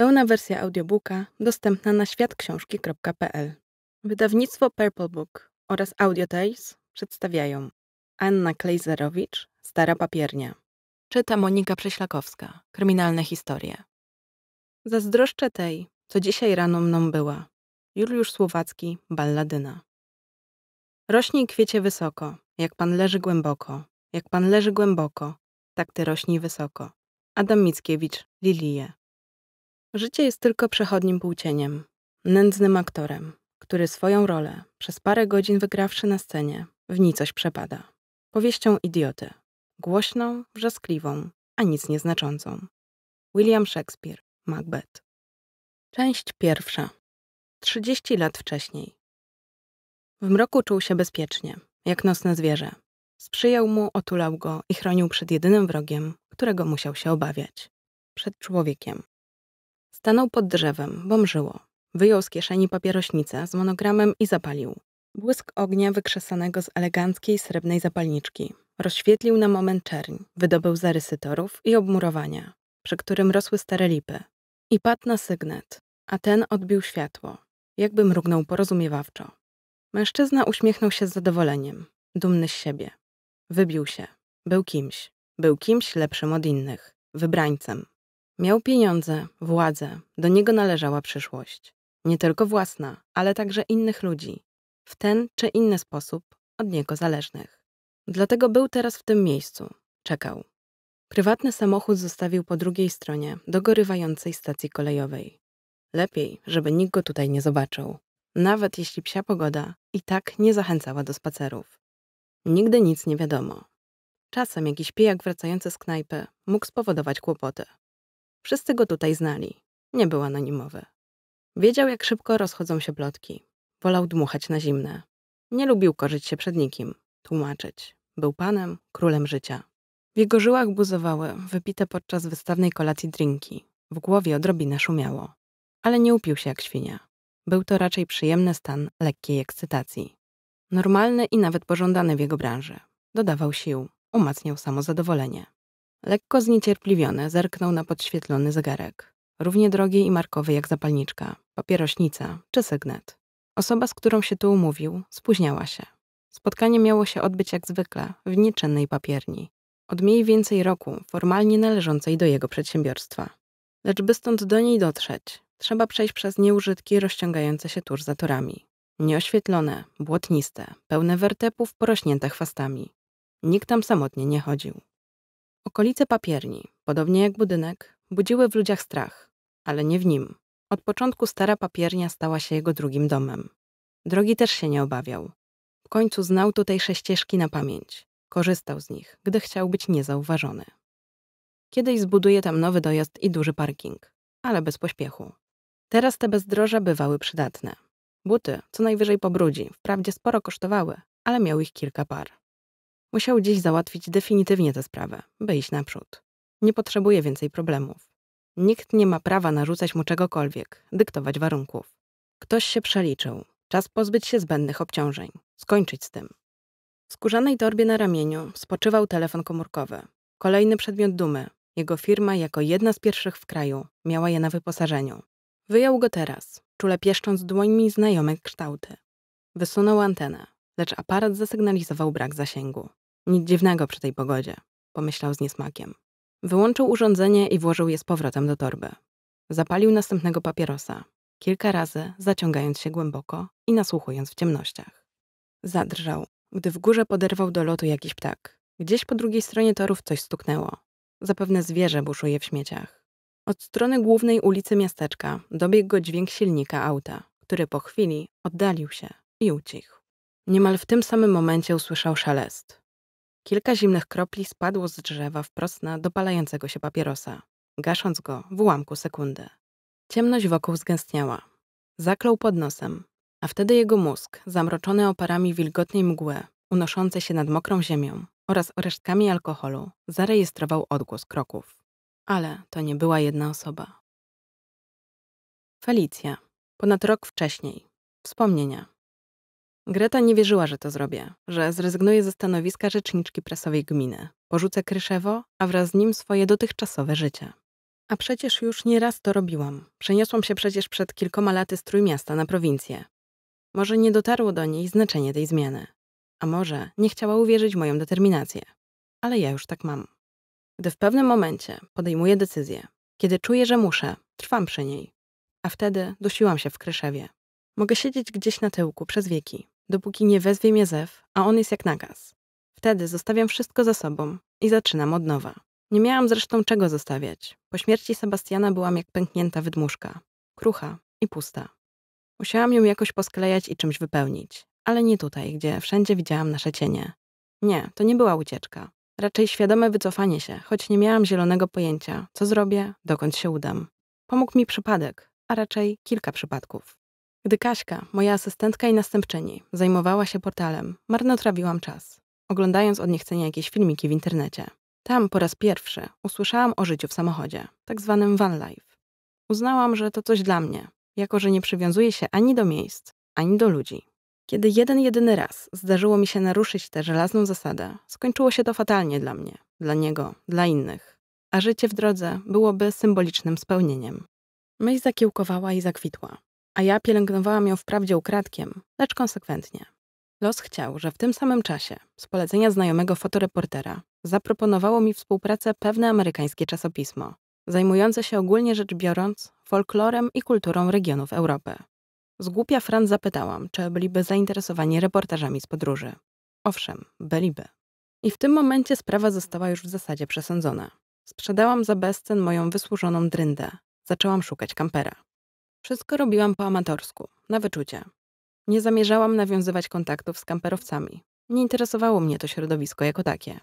Pełna wersja audiobooka dostępna na światksiążki.pl. Wydawnictwo Purple Book oraz Audio Tales przedstawiają Anna Klejzerowicz, Stara Papiernia. Czyta Monika Prześlakowska, Kryminalne historie. Zazdroszczę tej, co dzisiaj rano mną była. Juliusz Słowacki, Balladyna. Rośnij kwiecie wysoko, jak pan leży głęboko, jak pan leży głęboko, tak ty rośnij wysoko. Adam Mickiewicz, Lilie. Życie jest tylko przechodnim półcieniem, nędznym aktorem, który swoją rolę, przez parę godzin wygrawszy na scenie, w nicość przepada. Powieścią idioty. Głośną, wrzaskliwą, a nic nieznaczącą. William Shakespeare, Macbeth. Część pierwsza. Trzydzieści lat wcześniej. W mroku czuł się bezpiecznie, jak nocne zwierzę. Sprzyjał mu, otulał go i chronił przed jedynym wrogiem, którego musiał się obawiać przed człowiekiem. Stanął pod drzewem, bomżyło. Wyjął z kieszeni papierośnicę z monogramem i zapalił. Błysk ognia wykrzesanego z eleganckiej srebrnej zapalniczki rozświetlił na moment czerń, wydobył zarysy torów i obmurowania, przy którym rosły stare lipy. I padł na sygnet, a ten odbił światło, jakby mrugnął porozumiewawczo. Mężczyzna uśmiechnął się z zadowoleniem, dumny z siebie. Wybił się. Był kimś. Był kimś lepszym od innych. Wybrańcem. Miał pieniądze, władzę, do niego należała przyszłość. Nie tylko własna, ale także innych ludzi, w ten czy inny sposób od niego zależnych. Dlatego był teraz w tym miejscu, czekał. Prywatny samochód zostawił po drugiej stronie, dogorywającej stacji kolejowej. Lepiej, żeby nikt go tutaj nie zobaczył, nawet jeśli psia pogoda i tak nie zachęcała do spacerów. Nigdy nic nie wiadomo. Czasem jakiś pijak wracający z knajpy mógł spowodować kłopoty. Wszyscy go tutaj znali. Nie był anonimowy. Wiedział, jak szybko rozchodzą się plotki. Wolał dmuchać na zimne. Nie lubił korzyć się przed nikim, tłumaczyć. Był panem, królem życia. W jego żyłach buzowały wypite podczas wystawnej kolacji drinki. W głowie odrobinę szumiało. Ale nie upił się jak świnia. Był to raczej przyjemny stan lekkiej ekscytacji. Normalny i nawet pożądany w jego branży. Dodawał sił, umacniał samozadowolenie. Lekko zniecierpliwione zerknął na podświetlony zegarek. Równie drogi i markowy jak zapalniczka, papierośnica czy sygnet. Osoba, z którą się tu umówił, spóźniała się. Spotkanie miało się odbyć jak zwykle, w nieczynnej papierni. Od mniej więcej roku, formalnie należącej do jego przedsiębiorstwa. Lecz by stąd do niej dotrzeć, trzeba przejść przez nieużytki rozciągające się tuż za torami. Nieoświetlone, błotniste, pełne wertepów porośnięte chwastami. Nikt tam samotnie nie chodził. Okolice papierni, podobnie jak budynek, budziły w ludziach strach, ale nie w nim. Od początku stara papiernia stała się jego drugim domem. Drogi też się nie obawiał. W końcu znał tutejsze ścieżki na pamięć. Korzystał z nich, gdy chciał być niezauważony. Kiedyś zbuduje tam nowy dojazd i duży parking, ale bez pośpiechu. Teraz te bezdroża bywały przydatne. Buty, co najwyżej pobrudzi, wprawdzie sporo kosztowały, ale miał ich kilka par. Musiał dziś załatwić definitywnie tę sprawę, by iść naprzód. Nie potrzebuje więcej problemów. Nikt nie ma prawa narzucać mu czegokolwiek, dyktować warunków. Ktoś się przeliczył. Czas pozbyć się zbędnych obciążeń. Skończyć z tym. W skórzanej torbie na ramieniu spoczywał telefon komórkowy. Kolejny przedmiot dumy. Jego firma, jako jedna z pierwszych w kraju, miała je na wyposażeniu. Wyjął go teraz, czule pieszcząc dłońmi znajome kształty. Wysunął antenę, lecz aparat zasygnalizował brak zasięgu. Nic dziwnego przy tej pogodzie, pomyślał z niesmakiem. Wyłączył urządzenie i włożył je z powrotem do torby. Zapalił następnego papierosa, kilka razy zaciągając się głęboko i nasłuchując w ciemnościach. Zadrżał, gdy w górze poderwał do lotu jakiś ptak. Gdzieś po drugiej stronie torów coś stuknęło. Zapewne zwierzę buszuje w śmieciach. Od strony głównej ulicy miasteczka dobiegł go dźwięk silnika auta, który po chwili oddalił się i ucichł. Niemal w tym samym momencie usłyszał szelest. Kilka zimnych kropli spadło z drzewa wprost na dopalającego się papierosa, gasząc go w ułamku sekundy. Ciemność wokół zgęstniała. Zaklął pod nosem, a wtedy jego mózg, zamroczony oparami wilgotnej mgły, unoszącej się nad mokrą ziemią oraz resztkami alkoholu, zarejestrował odgłos kroków. Ale to nie była jedna osoba. Felicja. Ponad rok wcześniej. Wspomnienia. Greta nie wierzyła, że to zrobię, że zrezygnuję ze stanowiska rzeczniczki prasowej gminy. Porzucę Kryszewo, a wraz z nim swoje dotychczasowe życie. A przecież już nieraz to robiłam. Przeniosłam się przecież przed kilkoma laty z Trójmiasta na prowincję. Może nie dotarło do niej znaczenie tej zmiany. A może nie chciała uwierzyć w moją determinację. Ale ja już tak mam. Gdy w pewnym momencie podejmuję decyzję, kiedy czuję, że muszę, trwam przy niej. A wtedy dusiłam się w Kryszewie. Mogę siedzieć gdzieś na tyłku przez wieki, dopóki nie wezwie mnie zew, a on jest jak nakaz. Wtedy zostawiam wszystko za sobą i zaczynam od nowa. Nie miałam zresztą czego zostawiać. Po śmierci Sebastiana byłam jak pęknięta wydmuszka, krucha i pusta. Musiałam ją jakoś posklejać i czymś wypełnić, ale nie tutaj, gdzie wszędzie widziałam nasze cienie. Nie, to nie była ucieczka. Raczej świadome wycofanie się, choć nie miałam zielonego pojęcia, co zrobię, dokąd się udam. Pomógł mi przypadek, a raczej kilka przypadków. Gdy Kaśka, moja asystentka i następczyni, zajmowała się portalem, marnotrawiłam czas, oglądając od niechcenia jakieś filmiki w internecie. Tam po raz pierwszy usłyszałam o życiu w samochodzie, tak zwanym van life. Uznałam, że to coś dla mnie, jako że nie przywiązuje się ani do miejsc, ani do ludzi. Kiedy jeden jedyny raz zdarzyło mi się naruszyć tę żelazną zasadę, skończyło się to fatalnie dla mnie, dla niego, dla innych, a życie w drodze byłoby symbolicznym spełnieniem. Myśl zakiełkowała i zakwitła a ja pielęgnowałam ją wprawdzie ukradkiem, lecz konsekwentnie. Los chciał, że w tym samym czasie, z polecenia znajomego fotoreportera, zaproponowało mi współpracę pewne amerykańskie czasopismo, zajmujące się ogólnie rzecz biorąc folklorem i kulturą regionów Europy. Z głupia Fran zapytałam, czy byliby zainteresowani reportażami z podróży. Owszem, byliby. I w tym momencie sprawa została już w zasadzie przesądzona. Sprzedałam za bezcen moją wysłużoną dryndę. Zaczęłam szukać kampera. Wszystko robiłam po amatorsku, na wyczucie. Nie zamierzałam nawiązywać kontaktów z kamperowcami. Nie interesowało mnie to środowisko jako takie.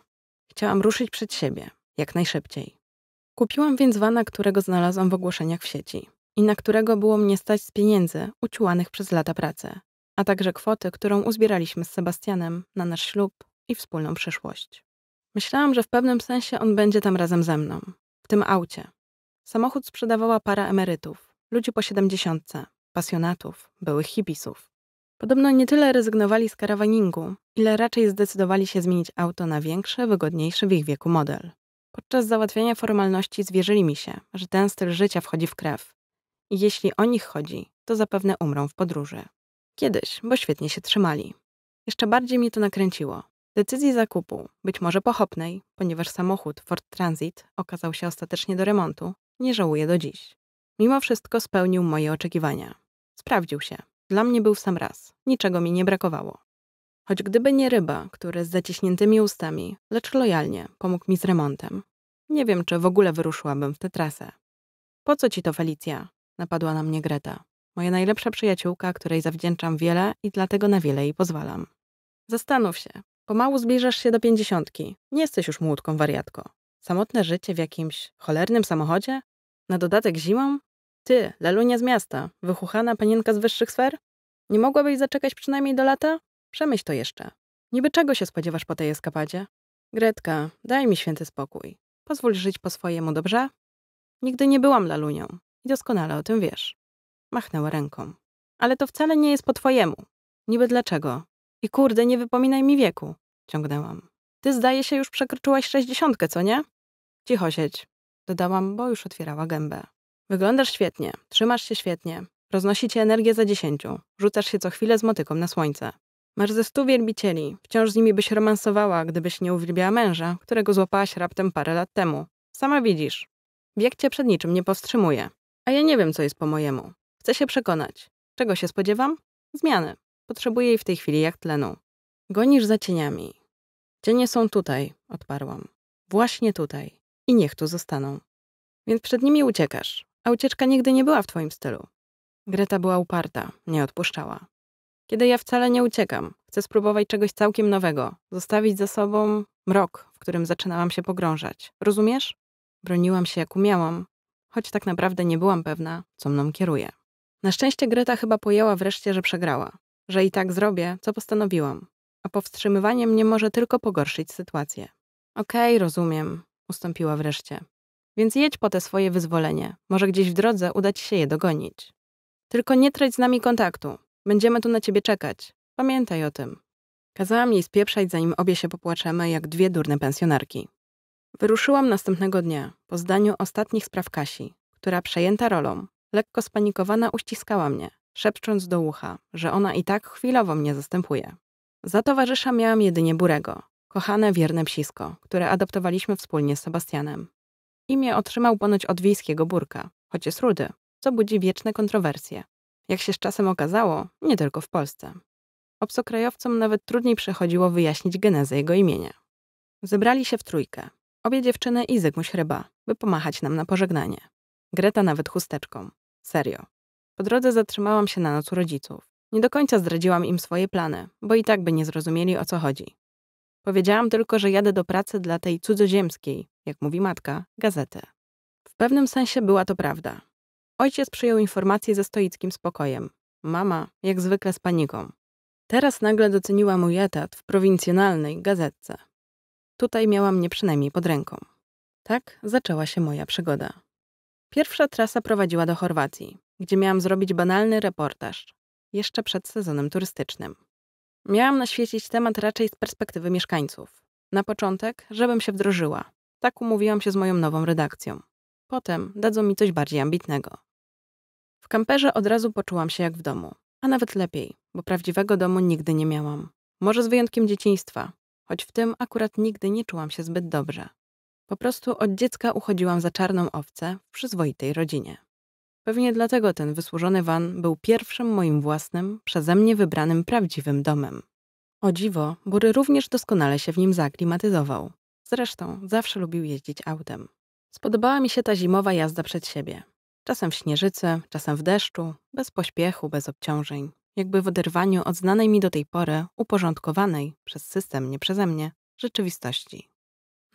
Chciałam ruszyć przed siebie, jak najszybciej. Kupiłam więc wana, którego znalazłam w ogłoszeniach w sieci i na którego było mnie stać z pieniędzy uciłanych przez lata pracy, a także kwoty, którą uzbieraliśmy z Sebastianem na nasz ślub i wspólną przyszłość. Myślałam, że w pewnym sensie on będzie tam razem ze mną, w tym aucie. Samochód sprzedawała para emerytów ludzi po siedemdziesiątce, pasjonatów, byłych hipisów. Podobno nie tyle rezygnowali z karawaningu, ile raczej zdecydowali się zmienić auto na większy, wygodniejszy w ich wieku model. Podczas załatwiania formalności zwierzyli mi się, że ten styl życia wchodzi w krew. I jeśli o nich chodzi, to zapewne umrą w podróży. Kiedyś, bo świetnie się trzymali. Jeszcze bardziej mnie to nakręciło. Decyzji zakupu, być może pochopnej, ponieważ samochód Ford Transit okazał się ostatecznie do remontu, nie żałuję do dziś. Mimo wszystko spełnił moje oczekiwania. Sprawdził się. Dla mnie był w sam raz. Niczego mi nie brakowało. Choć gdyby nie ryba, który z zaciśniętymi ustami, lecz lojalnie, pomógł mi z remontem. Nie wiem, czy w ogóle wyruszyłabym w tę trasę. Po co ci to, Felicja? Napadła na mnie Greta. Moja najlepsza przyjaciółka, której zawdzięczam wiele i dlatego na wiele jej pozwalam. Zastanów się. Pomału zbliżasz się do pięćdziesiątki. Nie jesteś już młódką wariatko. Samotne życie w jakimś cholernym samochodzie? Na dodatek zimą? Ty, lalunia z miasta, wychuchana panienka z wyższych sfer? Nie mogłabyś zaczekać przynajmniej do lata? Przemyśl to jeszcze. Niby czego się spodziewasz po tej eskapadzie? Gretka, daj mi święty spokój. Pozwól żyć po swojemu, dobrze? Nigdy nie byłam lalunią i doskonale o tym wiesz. Machnęła ręką. Ale to wcale nie jest po twojemu. Niby dlaczego? I kurde, nie wypominaj mi wieku. Ciągnęłam. Ty zdaje się już przekroczyłaś sześćdziesiątkę, co nie? Cicho siedź. Dodałam, bo już otwierała gębę. Wyglądasz świetnie, trzymasz się świetnie, roznosi cię energię za dziesięciu, rzucasz się co chwilę z motyką na słońce. Masz ze stu wielbicieli, wciąż z nimi byś romansowała, gdybyś nie uwielbiała męża, którego złapałaś raptem parę lat temu. Sama widzisz. Bieg cię przed niczym nie powstrzymuje. A ja nie wiem, co jest po mojemu. Chcę się przekonać. Czego się spodziewam? Zmiany. Potrzebuję jej w tej chwili jak tlenu. Gonisz za cieniami. Cienie są tutaj, odparłam. Właśnie tutaj. I niech tu zostaną. Więc przed nimi uciekasz. A ucieczka nigdy nie była w twoim stylu. Greta była uparta, nie odpuszczała. Kiedy ja wcale nie uciekam, chcę spróbować czegoś całkiem nowego, zostawić za sobą mrok, w którym zaczynałam się pogrążać. Rozumiesz? Broniłam się jak umiałam, choć tak naprawdę nie byłam pewna, co mną kieruje. Na szczęście Greta chyba pojęła wreszcie, że przegrała, że i tak zrobię, co postanowiłam, a powstrzymywanie mnie może tylko pogorszyć sytuację. Okej, okay, rozumiem, ustąpiła wreszcie. Więc jedź po te swoje wyzwolenie. Może gdzieś w drodze uda ci się je dogonić. Tylko nie trać z nami kontaktu. Będziemy tu na ciebie czekać. Pamiętaj o tym. Kazałam jej spieprzać, zanim obie się popłaczemy, jak dwie durne pensjonarki. Wyruszyłam następnego dnia, po zdaniu ostatnich spraw Kasi, która przejęta rolą, lekko spanikowana uściskała mnie, szepcząc do ucha, że ona i tak chwilowo mnie zastępuje. Za towarzysza miałam jedynie Burego, kochane wierne psisko, które adoptowaliśmy wspólnie z Sebastianem. Imię otrzymał ponoć od wiejskiego burka, choć jest rudy, co budzi wieczne kontrowersje. Jak się z czasem okazało, nie tylko w Polsce. Obcokrajowcom nawet trudniej przechodziło wyjaśnić genezę jego imienia. Zebrali się w trójkę. Obie dziewczyny i Zygmuś Ryba, by pomachać nam na pożegnanie. Greta nawet chusteczką. Serio. Po drodze zatrzymałam się na noc rodziców. Nie do końca zdradziłam im swoje plany, bo i tak by nie zrozumieli o co chodzi. Powiedziałam tylko, że jadę do pracy dla tej cudzoziemskiej, jak mówi matka, gazety. W pewnym sensie była to prawda. Ojciec przyjął informację ze stoickim spokojem. Mama, jak zwykle, z paniką. Teraz nagle doceniła mój etat w prowincjonalnej gazetce. Tutaj miała mnie przynajmniej pod ręką. Tak zaczęła się moja przygoda. Pierwsza trasa prowadziła do Chorwacji, gdzie miałam zrobić banalny reportaż, jeszcze przed sezonem turystycznym. Miałam naświecić temat raczej z perspektywy mieszkańców. Na początek, żebym się wdrożyła. Tak umówiłam się z moją nową redakcją. Potem dadzą mi coś bardziej ambitnego. W kamperze od razu poczułam się jak w domu, a nawet lepiej, bo prawdziwego domu nigdy nie miałam. Może z wyjątkiem dzieciństwa, choć w tym akurat nigdy nie czułam się zbyt dobrze. Po prostu od dziecka uchodziłam za czarną owcę w przyzwoitej rodzinie. Pewnie dlatego ten wysłużony van był pierwszym moim własnym, przeze mnie wybranym prawdziwym domem. O dziwo, Bury również doskonale się w nim zaklimatyzował. Zresztą zawsze lubił jeździć autem. Spodobała mi się ta zimowa jazda przed siebie. Czasem w śnieżycy, czasem w deszczu, bez pośpiechu, bez obciążeń. Jakby w oderwaniu od znanej mi do tej pory, uporządkowanej, przez system, nie przeze mnie, rzeczywistości.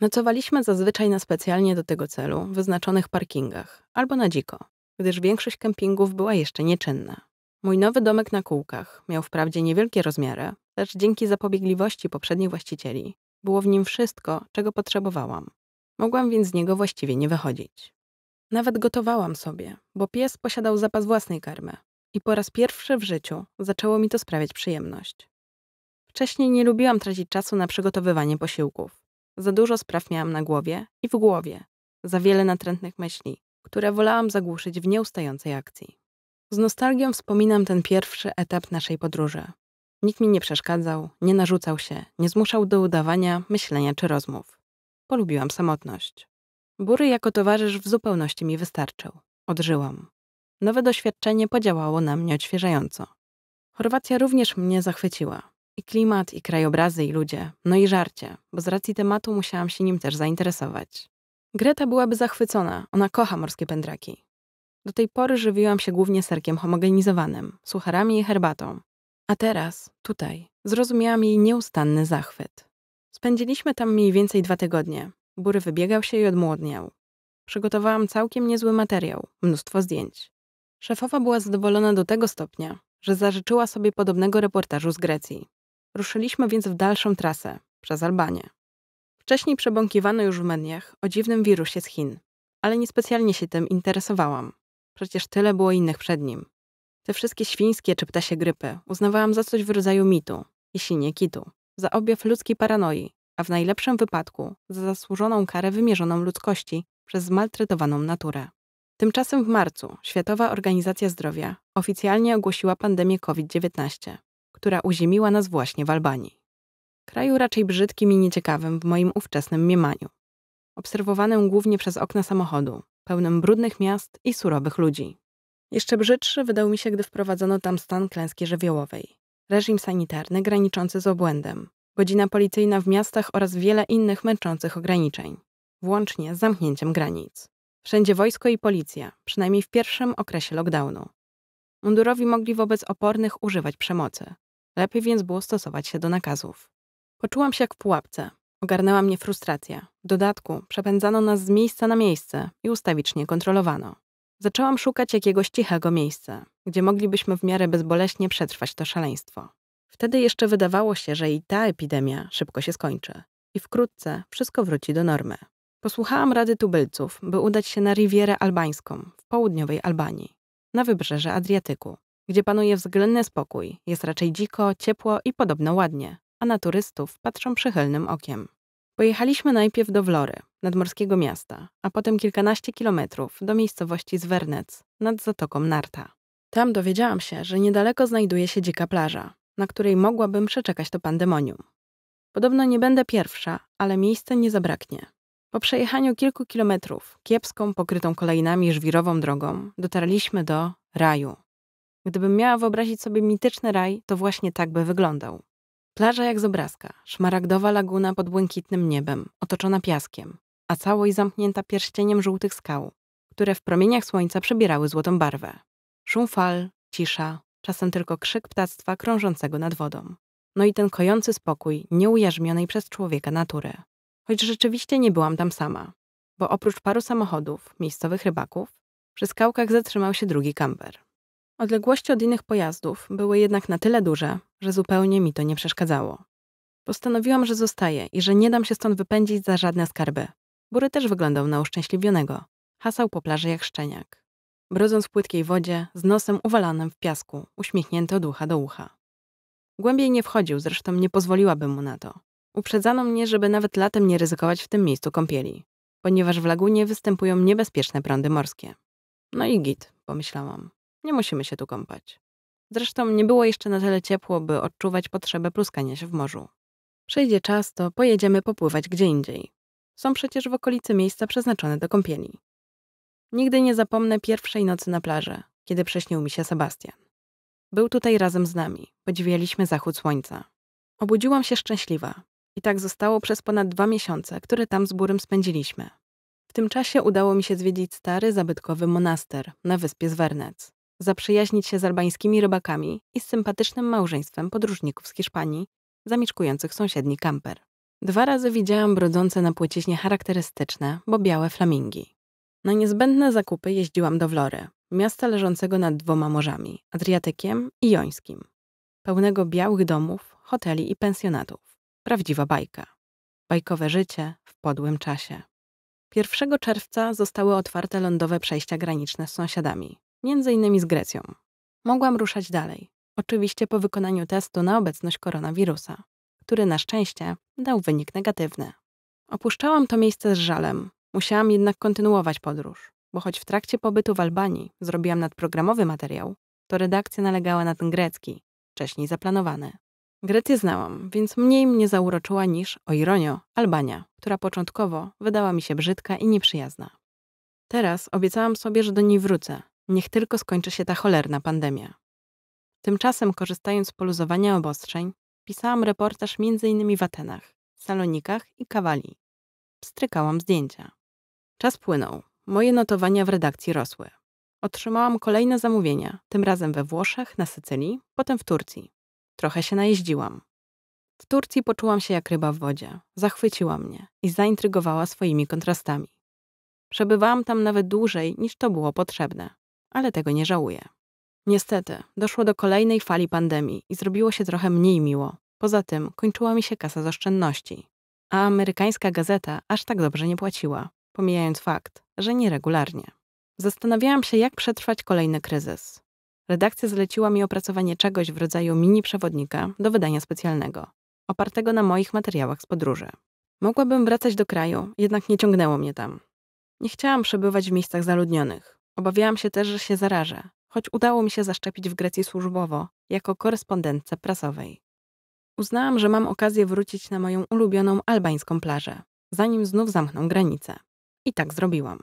Nocowaliśmy zazwyczaj na specjalnie do tego celu wyznaczonych parkingach, albo na dziko, gdyż większość kempingów była jeszcze nieczynna. Mój nowy domek na kółkach miał wprawdzie niewielkie rozmiary, lecz dzięki zapobiegliwości poprzednich właścicieli było w nim wszystko, czego potrzebowałam. Mogłam więc z niego właściwie nie wychodzić. Nawet gotowałam sobie, bo pies posiadał zapas własnej karmy i po raz pierwszy w życiu zaczęło mi to sprawiać przyjemność. Wcześniej nie lubiłam tracić czasu na przygotowywanie posiłków. Za dużo spraw miałam na głowie i w głowie, za wiele natrętnych myśli, które wolałam zagłuszyć w nieustającej akcji. Z nostalgią wspominam ten pierwszy etap naszej podróży. Nikt mi nie przeszkadzał, nie narzucał się, nie zmuszał do udawania, myślenia czy rozmów. Polubiłam samotność. Bury jako towarzysz w zupełności mi wystarczył. Odżyłam. Nowe doświadczenie podziałało na mnie odświeżająco. Chorwacja również mnie zachwyciła. I klimat, i krajobrazy, i ludzie, no i żarcie, bo z racji tematu musiałam się nim też zainteresować. Greta byłaby zachwycona, ona kocha morskie pędraki. Do tej pory żywiłam się głównie serkiem homogenizowanym, sucharami i herbatą. A teraz, tutaj, zrozumiałam jej nieustanny zachwyt. Spędziliśmy tam mniej więcej dwa tygodnie. Bury wybiegał się i odmłodniał. Przygotowałam całkiem niezły materiał, mnóstwo zdjęć. Szefowa była zadowolona do tego stopnia, że zażyczyła sobie podobnego reportażu z Grecji. Ruszyliśmy więc w dalszą trasę, przez Albanię. Wcześniej przebąkiwano już w mediach o dziwnym wirusie z Chin, ale niespecjalnie się tym interesowałam. Przecież tyle było innych przed nim. Te wszystkie świńskie czy ptasie grypy uznawałam za coś w rodzaju mitu, jeśli nie kitu, za objaw ludzkiej paranoi, a w najlepszym wypadku za zasłużoną karę wymierzoną ludzkości przez zmaltretowaną naturę. Tymczasem w marcu Światowa Organizacja Zdrowia oficjalnie ogłosiła pandemię COVID-19, która uziemiła nas właśnie w Albanii. Kraju raczej brzydkim i nieciekawym w moim ówczesnym Miemaniu. Obserwowanym głównie przez okna samochodu, pełnym brudnych miast i surowych ludzi. Jeszcze brzydszy wydał mi się, gdy wprowadzono tam stan klęski żywiołowej. Reżim sanitarny graniczący z obłędem, godzina policyjna w miastach oraz wiele innych męczących ograniczeń, włącznie z zamknięciem granic. Wszędzie wojsko i policja, przynajmniej w pierwszym okresie lockdownu. Mundurowi mogli wobec opornych używać przemocy. Lepiej więc było stosować się do nakazów. Poczułam się jak w pułapce. Ogarnęła mnie frustracja. W dodatku przepędzano nas z miejsca na miejsce i ustawicznie kontrolowano. Zaczęłam szukać jakiegoś cichego miejsca, gdzie moglibyśmy w miarę bezboleśnie przetrwać to szaleństwo. Wtedy jeszcze wydawało się, że i ta epidemia szybko się skończy i wkrótce wszystko wróci do normy. Posłuchałam rady tubylców, by udać się na Rivierę Albańską w południowej Albanii, na wybrzeże Adriatyku, gdzie panuje względny spokój, jest raczej dziko, ciepło i podobno ładnie, a na turystów patrzą przychylnym okiem. Pojechaliśmy najpierw do Wlory, nadmorskiego miasta, a potem kilkanaście kilometrów do miejscowości Zwernec, nad zatoką Narta. Tam dowiedziałam się, że niedaleko znajduje się dzika plaża, na której mogłabym przeczekać to pandemonium. Podobno nie będę pierwsza, ale miejsce nie zabraknie. Po przejechaniu kilku kilometrów, kiepską, pokrytą kolejnami żwirową drogą, dotarliśmy do raju. Gdybym miała wyobrazić sobie mityczny raj, to właśnie tak by wyglądał. Plaża jak z obrazka, szmaragdowa laguna pod błękitnym niebem, otoczona piaskiem, a całość zamknięta pierścieniem żółtych skał, które w promieniach słońca przebierały złotą barwę. Szum fal, cisza, czasem tylko krzyk ptactwa krążącego nad wodą. No i ten kojący spokój nieujarzmionej przez człowieka natury. Choć rzeczywiście nie byłam tam sama, bo oprócz paru samochodów, miejscowych rybaków, przy skałkach zatrzymał się drugi kamper. Odległości od innych pojazdów były jednak na tyle duże, że zupełnie mi to nie przeszkadzało. Postanowiłam, że zostaję i że nie dam się stąd wypędzić za żadne skarby. Bury też wyglądał na uszczęśliwionego. Hasał po plaży jak szczeniak. Brodząc w płytkiej wodzie, z nosem uwalanym w piasku, uśmiechnięty od ucha do ucha. Głębiej nie wchodził, zresztą nie pozwoliłabym mu na to. Uprzedzano mnie, żeby nawet latem nie ryzykować w tym miejscu kąpieli, ponieważ w lagunie występują niebezpieczne prądy morskie. No i git, pomyślałam. Nie musimy się tu kąpać. Zresztą nie było jeszcze na tyle ciepło, by odczuwać potrzebę pluskania się w morzu. Przejdzie czas, to pojedziemy popływać gdzie indziej. Są przecież w okolicy miejsca przeznaczone do kąpieli. Nigdy nie zapomnę pierwszej nocy na plaży, kiedy prześnił mi się Sebastian. Był tutaj razem z nami, podziwialiśmy zachód słońca. Obudziłam się szczęśliwa. I tak zostało przez ponad dwa miesiące, które tam z Burym spędziliśmy. W tym czasie udało mi się zwiedzić stary, zabytkowy monaster na wyspie Zwernec zaprzyjaźnić się z albańskimi rybakami i z sympatycznym małżeństwem podróżników z Hiszpanii, zamieszkujących sąsiedni kamper. Dwa razy widziałam brodzące na płyciśnie charakterystyczne, bo białe flamingi. Na niezbędne zakupy jeździłam do Wlory, miasta leżącego nad dwoma morzami, Adriatykiem i Jońskim. Pełnego białych domów, hoteli i pensjonatów. Prawdziwa bajka. Bajkowe życie w podłym czasie. 1 czerwca zostały otwarte lądowe przejścia graniczne z sąsiadami, między innymi z Grecją. Mogłam ruszać dalej, oczywiście po wykonaniu testu na obecność koronawirusa, który na szczęście dał wynik negatywny. Opuszczałam to miejsce z żalem, musiałam jednak kontynuować podróż, bo choć w trakcie pobytu w Albanii zrobiłam nadprogramowy materiał, to redakcja nalegała na ten grecki, wcześniej zaplanowany. Grecję znałam, więc mniej mnie zauroczyła niż, o ironio, Albania, która początkowo wydała mi się brzydka i nieprzyjazna. Teraz obiecałam sobie, że do niej wrócę Niech tylko skończy się ta cholerna pandemia. Tymczasem, korzystając z poluzowania obostrzeń, pisałam reportaż m.in. w Atenach, Salonikach i Kawali. Pstrykałam zdjęcia. Czas płynął. Moje notowania w redakcji rosły. Otrzymałam kolejne zamówienia, tym razem we Włoszech, na Sycylii, potem w Turcji. Trochę się najeździłam. W Turcji poczułam się jak ryba w wodzie. Zachwyciła mnie i zaintrygowała swoimi kontrastami. Przebywałam tam nawet dłużej niż to było potrzebne ale tego nie żałuję. Niestety, doszło do kolejnej fali pandemii i zrobiło się trochę mniej miło. Poza tym kończyła mi się kasa z oszczędności. A amerykańska gazeta aż tak dobrze nie płaciła, pomijając fakt, że nieregularnie. Zastanawiałam się, jak przetrwać kolejny kryzys. Redakcja zleciła mi opracowanie czegoś w rodzaju mini przewodnika do wydania specjalnego, opartego na moich materiałach z podróży. Mogłabym wracać do kraju, jednak nie ciągnęło mnie tam. Nie chciałam przebywać w miejscach zaludnionych. Obawiałam się też, że się zarażę, choć udało mi się zaszczepić w Grecji służbowo, jako korespondentce prasowej. Uznałam, że mam okazję wrócić na moją ulubioną albańską plażę, zanim znów zamkną granice. I tak zrobiłam.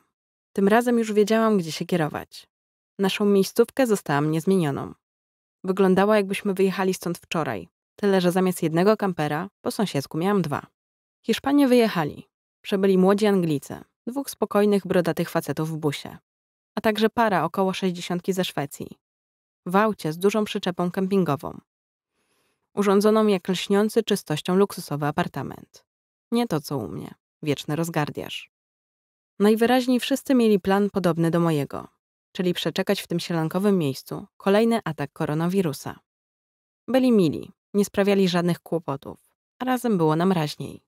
Tym razem już wiedziałam, gdzie się kierować. Naszą miejscówkę zostałam niezmienioną. Wyglądała, jakbyśmy wyjechali stąd wczoraj, tyle że zamiast jednego kampera po sąsiedzku miałam dwa. Hiszpanie wyjechali. Przebyli młodzi Anglicy, dwóch spokojnych, brodatych facetów w busie a także para około 60 ze Szwecji. W aucie z dużą przyczepą kempingową. Urządzoną jak lśniący czystością luksusowy apartament. Nie to co u mnie, wieczny rozgardiarz. Najwyraźniej wszyscy mieli plan podobny do mojego, czyli przeczekać w tym sielankowym miejscu kolejny atak koronawirusa. Byli mili, nie sprawiali żadnych kłopotów, a razem było nam raźniej.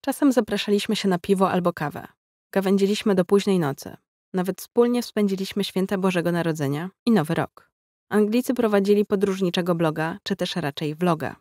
Czasem zapraszaliśmy się na piwo albo kawę. Gawędziliśmy do późnej nocy, nawet wspólnie spędziliśmy święta Bożego Narodzenia i Nowy Rok. Anglicy prowadzili podróżniczego bloga, czy też raczej vloga.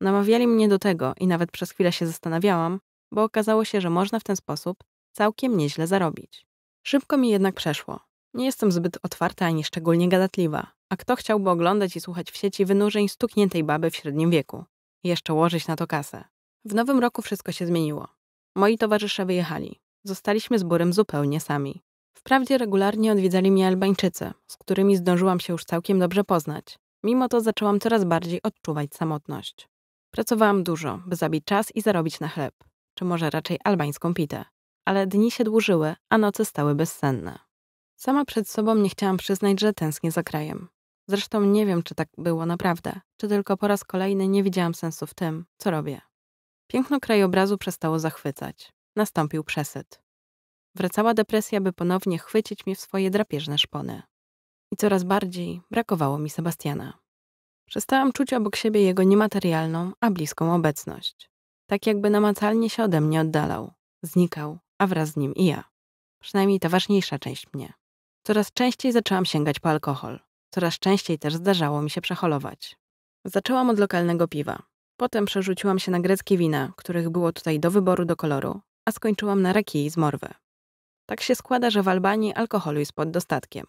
Namawiali mnie do tego i nawet przez chwilę się zastanawiałam, bo okazało się, że można w ten sposób całkiem nieźle zarobić. Szybko mi jednak przeszło. Nie jestem zbyt otwarta ani szczególnie gadatliwa, a kto chciałby oglądać i słuchać w sieci wynurzeń stukniętej baby w średnim wieku? Jeszcze łożyć na to kasę. W nowym roku wszystko się zmieniło. Moi towarzysze wyjechali. Zostaliśmy z Burym zupełnie sami. Wprawdzie regularnie odwiedzali mnie Albańczycy, z którymi zdążyłam się już całkiem dobrze poznać. Mimo to zaczęłam coraz bardziej odczuwać samotność. Pracowałam dużo, by zabić czas i zarobić na chleb, czy może raczej albańską pitę. Ale dni się dłużyły, a noce stały bezsenne. Sama przed sobą nie chciałam przyznać, że tęsknię za krajem. Zresztą nie wiem, czy tak było naprawdę, czy tylko po raz kolejny nie widziałam sensu w tym, co robię. Piękno krajobrazu przestało zachwycać. Nastąpił przesyt wracała depresja, by ponownie chwycić mnie w swoje drapieżne szpony. I coraz bardziej brakowało mi Sebastiana. Przestałam czuć obok siebie jego niematerialną, a bliską obecność. Tak jakby namacalnie się ode mnie oddalał, znikał, a wraz z nim i ja. Przynajmniej ta ważniejsza część mnie. Coraz częściej zaczęłam sięgać po alkohol. Coraz częściej też zdarzało mi się przeholować. Zaczęłam od lokalnego piwa. Potem przerzuciłam się na greckie wina, których było tutaj do wyboru do koloru, a skończyłam na rakii z morwy. Tak się składa, że w Albanii alkoholu jest pod dostatkiem.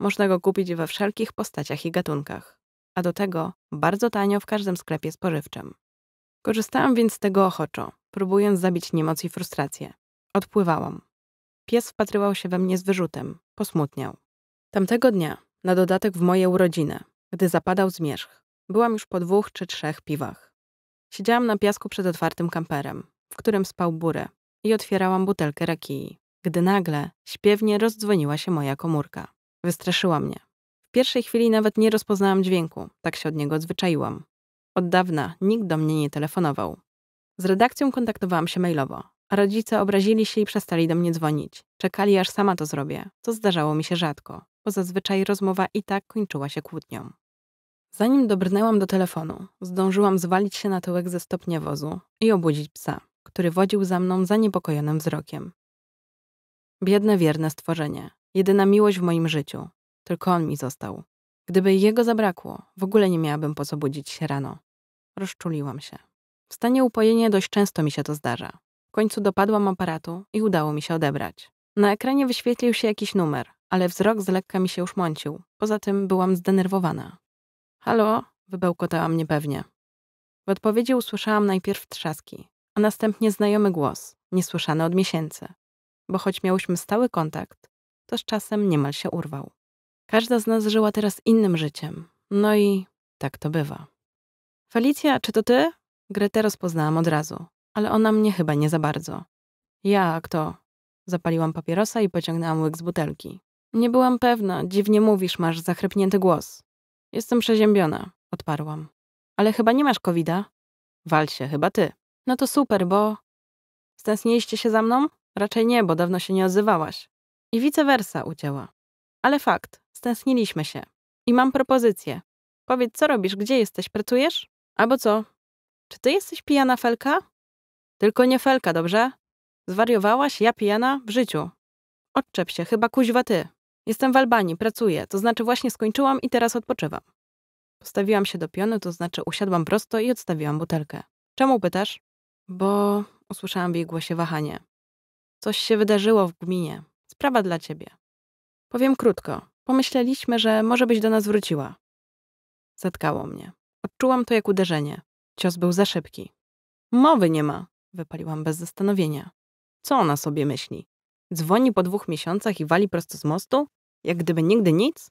Można go kupić we wszelkich postaciach i gatunkach, a do tego bardzo tanio w każdym sklepie spożywczym. Korzystałam więc z tego ochoczo, próbując zabić niemoc i frustrację. Odpływałam. Pies wpatrywał się we mnie z wyrzutem, posmutniał. Tamtego dnia, na dodatek w moje urodziny, gdy zapadał zmierzch, byłam już po dwóch czy trzech piwach. Siedziałam na piasku przed otwartym kamperem, w którym spał burę i otwierałam butelkę rakii gdy nagle, śpiewnie rozdzwoniła się moja komórka. Wystraszyła mnie. W pierwszej chwili nawet nie rozpoznałam dźwięku, tak się od niego odzwyczaiłam. Od dawna nikt do mnie nie telefonował. Z redakcją kontaktowałam się mailowo, a rodzice obrazili się i przestali do mnie dzwonić. Czekali, aż sama to zrobię, co zdarzało mi się rzadko, bo zazwyczaj rozmowa i tak kończyła się kłótnią. Zanim dobrnęłam do telefonu, zdążyłam zwalić się na tyłek ze stopnia wozu i obudzić psa, który wodził za mną zaniepokojonym wzrokiem. Biedne, wierne stworzenie. Jedyna miłość w moim życiu. Tylko on mi został. Gdyby jego zabrakło, w ogóle nie miałabym po co budzić się rano. Rozczuliłam się. W stanie upojenia dość często mi się to zdarza. W końcu dopadłam aparatu i udało mi się odebrać. Na ekranie wyświetlił się jakiś numer, ale wzrok z lekka mi się już mącił. Poza tym byłam zdenerwowana. Halo? Wybełkotała mnie pewnie. W odpowiedzi usłyszałam najpierw trzaski, a następnie znajomy głos, niesłyszany od miesięcy bo choć miałyśmy stały kontakt, to z czasem niemal się urwał. Każda z nas żyła teraz innym życiem. No i tak to bywa. Felicja, czy to ty? Gretę rozpoznałam od razu, ale ona mnie chyba nie za bardzo. Ja, a kto? Zapaliłam papierosa i pociągnęłam łyk z butelki. Nie byłam pewna, dziwnie mówisz, masz zachrypnięty głos. Jestem przeziębiona, odparłam. Ale chyba nie masz covida? Wal się, chyba ty. No to super, bo... Stęsniliście się za mną? Raczej nie, bo dawno się nie odzywałaś. I vice versa ucięła. Ale fakt, stęskniliśmy się. I mam propozycję. Powiedz, co robisz, gdzie jesteś, pracujesz? Albo co? Czy ty jesteś pijana felka? Tylko nie felka, dobrze? Zwariowałaś, ja pijana? W życiu. Odczep się, chyba kuźwa ty. Jestem w Albanii, pracuję, to znaczy właśnie skończyłam i teraz odpoczywam. Postawiłam się do pionu, to znaczy usiadłam prosto i odstawiłam butelkę. Czemu pytasz? Bo usłyszałam w jej głosie wahanie. Coś się wydarzyło w gminie. Sprawa dla ciebie. Powiem krótko. Pomyśleliśmy, że może byś do nas wróciła. Zatkało mnie. Odczułam to jak uderzenie. Cios był za szybki. Mowy nie ma, wypaliłam bez zastanowienia. Co ona sobie myśli? Dzwoni po dwóch miesiącach i wali prosto z mostu? Jak gdyby nigdy nic?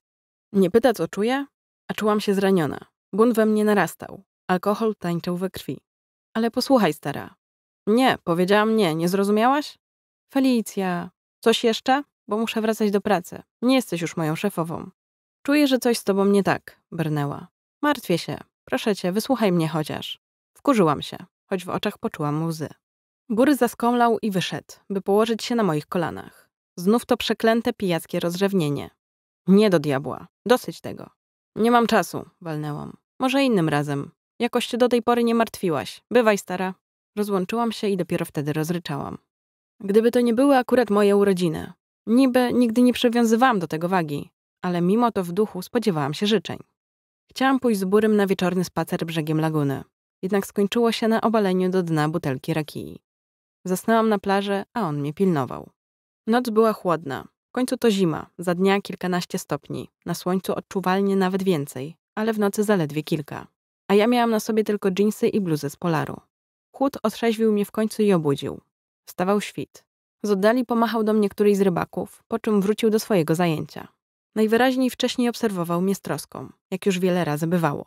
Nie pyta, co czuję? A czułam się zraniona. Bunt we mnie narastał. Alkohol tańczył we krwi. Ale posłuchaj, stara. Nie, powiedziałam nie, nie zrozumiałaś? Felicja, coś jeszcze? Bo muszę wracać do pracy. Nie jesteś już moją szefową. Czuję, że coś z tobą nie tak, brnęła. Martwię się. Proszę cię, wysłuchaj mnie chociaż. Wkurzyłam się, choć w oczach poczułam łzy. Bury zaskomlał i wyszedł, by położyć się na moich kolanach. Znów to przeklęte pijackie rozrzewnienie. Nie do diabła. Dosyć tego. Nie mam czasu, walnęłam. Może innym razem. Jakoś się do tej pory nie martwiłaś. Bywaj, stara. Rozłączyłam się i dopiero wtedy rozryczałam. Gdyby to nie były akurat moje urodziny. Niby nigdy nie przywiązywałam do tego wagi, ale mimo to w duchu spodziewałam się życzeń. Chciałam pójść z burym na wieczorny spacer brzegiem laguny, jednak skończyło się na obaleniu do dna butelki rakii. Zasnęłam na plaży, a on mnie pilnował. Noc była chłodna. W końcu to zima, za dnia kilkanaście stopni, na słońcu odczuwalnie nawet więcej, ale w nocy zaledwie kilka. A ja miałam na sobie tylko dżinsy i bluzę z polaru. Chłód otrzeźwił mnie w końcu i obudził. Wstawał świt. Z oddali pomachał do mnie któryś z rybaków, po czym wrócił do swojego zajęcia. Najwyraźniej wcześniej obserwował mnie z troską, jak już wiele razy bywało.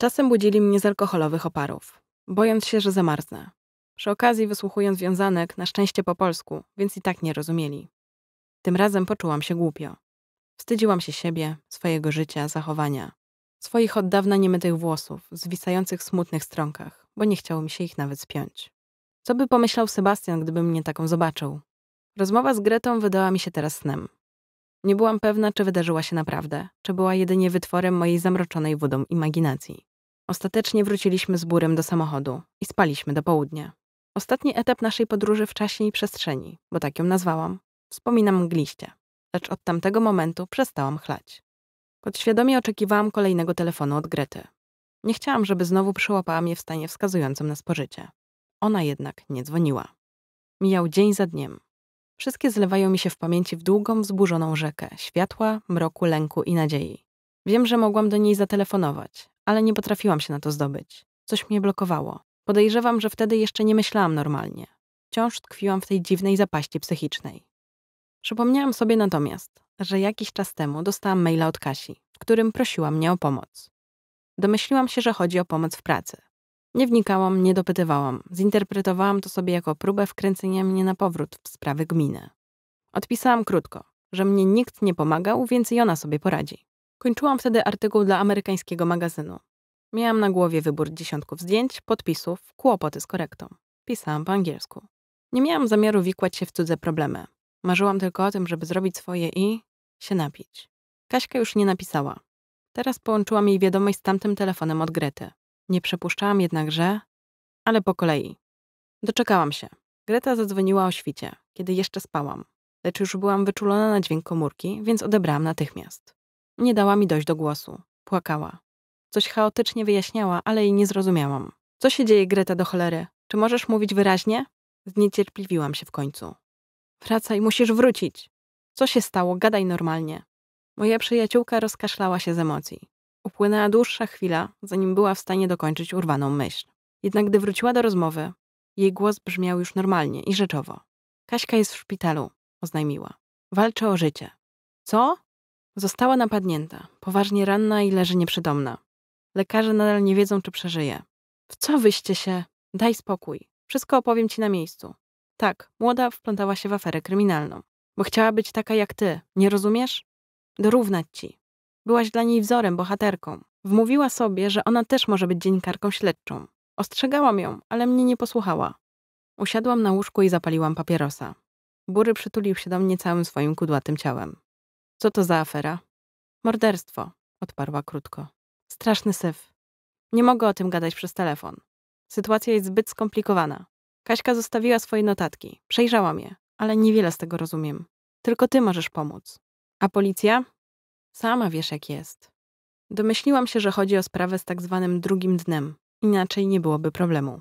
Czasem budzili mnie z alkoholowych oparów, bojąc się, że zamarznę. Przy okazji wysłuchując wiązanek, na szczęście po polsku, więc i tak nie rozumieli. Tym razem poczułam się głupio. Wstydziłam się siebie, swojego życia, zachowania, swoich od dawna niemytych włosów, zwisających w smutnych strąkach, bo nie chciało mi się ich nawet spiąć. Co by pomyślał Sebastian, gdyby mnie taką zobaczył? Rozmowa z Gretą wydała mi się teraz snem. Nie byłam pewna, czy wydarzyła się naprawdę, czy była jedynie wytworem mojej zamroczonej wodą imaginacji. Ostatecznie wróciliśmy z burem do samochodu i spaliśmy do południa. Ostatni etap naszej podróży w czasie i przestrzeni, bo tak ją nazwałam, wspominam mgliście, lecz od tamtego momentu przestałam chlać. Podświadomie oczekiwałam kolejnego telefonu od Grety. Nie chciałam, żeby znowu przyłapała mnie w stanie wskazującym na spożycie. Ona jednak nie dzwoniła. Mijał dzień za dniem. Wszystkie zlewają mi się w pamięci w długą, wzburzoną rzekę światła, mroku, lęku i nadziei. Wiem, że mogłam do niej zatelefonować, ale nie potrafiłam się na to zdobyć. Coś mnie blokowało. Podejrzewam, że wtedy jeszcze nie myślałam normalnie. Wciąż tkwiłam w tej dziwnej zapaści psychicznej. Przypomniałam sobie natomiast, że jakiś czas temu dostałam maila od Kasi, w którym prosiła mnie o pomoc. Domyśliłam się, że chodzi o pomoc w pracy. Nie wnikałam, nie dopytywałam. Zinterpretowałam to sobie jako próbę wkręcenia mnie na powrót w sprawy gminy. Odpisałam krótko, że mnie nikt nie pomagał, więc i ona sobie poradzi. Kończyłam wtedy artykuł dla amerykańskiego magazynu. Miałam na głowie wybór dziesiątków zdjęć, podpisów, kłopoty z korektą. Pisałam po angielsku. Nie miałam zamiaru wikłać się w cudze problemy. Marzyłam tylko o tym, żeby zrobić swoje i się napić. Kaśka już nie napisała. Teraz połączyłam jej wiadomość z tamtym telefonem od Grety. Nie przepuszczałam jednakże, ale po kolei. Doczekałam się. Greta zadzwoniła o świcie, kiedy jeszcze spałam, lecz już byłam wyczulona na dźwięk komórki, więc odebrałam natychmiast. Nie dała mi dojść do głosu. Płakała. Coś chaotycznie wyjaśniała, ale jej nie zrozumiałam. Co się dzieje, Greta, do cholery? Czy możesz mówić wyraźnie? Zniecierpliwiłam się w końcu. Wracaj, musisz wrócić. Co się stało? Gadaj normalnie. Moja przyjaciółka rozkaszlała się z emocji upłynęła dłuższa chwila, zanim była w stanie dokończyć urwaną myśl. Jednak gdy wróciła do rozmowy, jej głos brzmiał już normalnie i rzeczowo. Kaśka jest w szpitalu, oznajmiła. Walczy o życie. Co? Została napadnięta, poważnie ranna i leży nieprzydomna. Lekarze nadal nie wiedzą, czy przeżyje. W co wyście się? Daj spokój. Wszystko opowiem ci na miejscu. Tak, młoda wplątała się w aferę kryminalną. Bo chciała być taka jak ty, nie rozumiesz? Dorównać ci. Byłaś dla niej wzorem, bohaterką. Wmówiła sobie, że ona też może być dziennikarką śledczą. Ostrzegałam ją, ale mnie nie posłuchała. Usiadłam na łóżku i zapaliłam papierosa. Bury przytulił się do mnie całym swoim kudłatym ciałem. Co to za afera? Morderstwo, odparła krótko. Straszny syf. Nie mogę o tym gadać przez telefon. Sytuacja jest zbyt skomplikowana. Kaśka zostawiła swoje notatki. Przejrzałam je, ale niewiele z tego rozumiem. Tylko ty możesz pomóc. A policja? Sama wiesz, jak jest. Domyśliłam się, że chodzi o sprawę z tak zwanym drugim dnem. Inaczej nie byłoby problemu.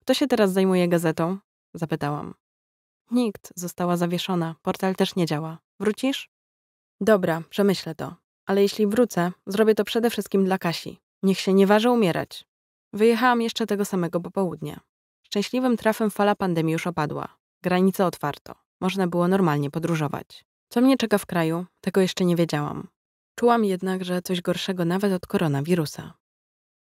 Kto się teraz zajmuje gazetą? Zapytałam. Nikt. Została zawieszona. Portal też nie działa. Wrócisz? Dobra, przemyślę to. Ale jeśli wrócę, zrobię to przede wszystkim dla Kasi. Niech się nie waży umierać. Wyjechałam jeszcze tego samego popołudnia. Szczęśliwym trafem fala pandemii już opadła. Granice otwarto. Można było normalnie podróżować. Co mnie czeka w kraju, tego jeszcze nie wiedziałam. Czułam jednak, że coś gorszego nawet od koronawirusa.